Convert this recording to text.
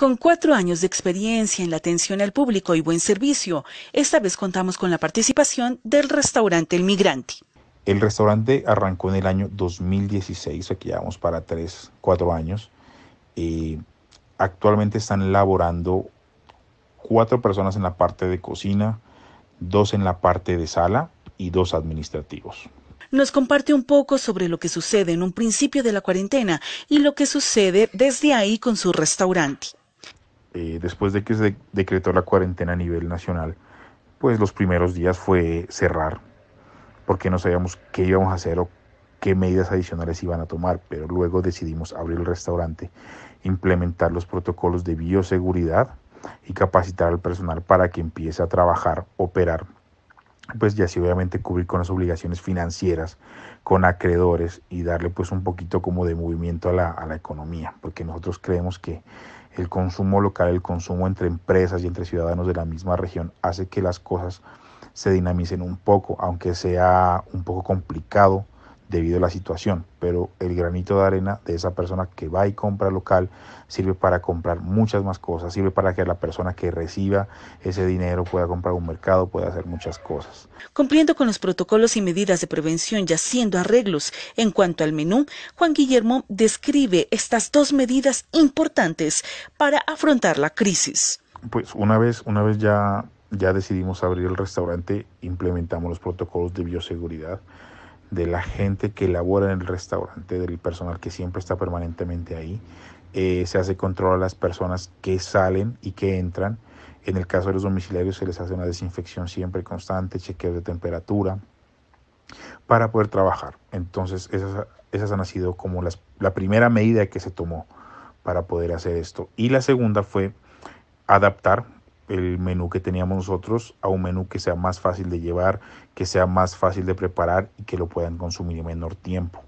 Con cuatro años de experiencia en la atención al público y buen servicio, esta vez contamos con la participación del restaurante El Migrante. El restaurante arrancó en el año 2016, aquí llevamos para tres, cuatro años. y eh, actualmente están laborando cuatro personas en la parte de cocina, dos en la parte de sala y dos administrativos. Nos comparte un poco sobre lo que sucede en un principio de la cuarentena y lo que sucede desde ahí con su restaurante. Eh, después de que se decretó la cuarentena a nivel nacional, pues los primeros días fue cerrar, porque no sabíamos qué íbamos a hacer o qué medidas adicionales iban a tomar, pero luego decidimos abrir el restaurante, implementar los protocolos de bioseguridad y capacitar al personal para que empiece a trabajar, operar pues ya sí obviamente cubrir con las obligaciones financieras, con acreedores y darle pues un poquito como de movimiento a la, a la economía, porque nosotros creemos que el consumo local, el consumo entre empresas y entre ciudadanos de la misma región hace que las cosas se dinamicen un poco, aunque sea un poco complicado debido a la situación, pero el granito de arena de esa persona que va y compra local sirve para comprar muchas más cosas, sirve para que la persona que reciba ese dinero pueda comprar un mercado, pueda hacer muchas cosas. Cumpliendo con los protocolos y medidas de prevención y haciendo arreglos en cuanto al menú, Juan Guillermo describe estas dos medidas importantes para afrontar la crisis. Pues una vez, una vez ya, ya decidimos abrir el restaurante, implementamos los protocolos de bioseguridad de la gente que elabora en el restaurante, del personal que siempre está permanentemente ahí. Eh, se hace control a las personas que salen y que entran. En el caso de los domiciliarios se les hace una desinfección siempre constante, chequeo de temperatura, para poder trabajar. Entonces esas, esas han sido como la primera medida que se tomó para poder hacer esto. Y la segunda fue adaptar el menú que teníamos nosotros a un menú que sea más fácil de llevar, que sea más fácil de preparar y que lo puedan consumir en menor tiempo.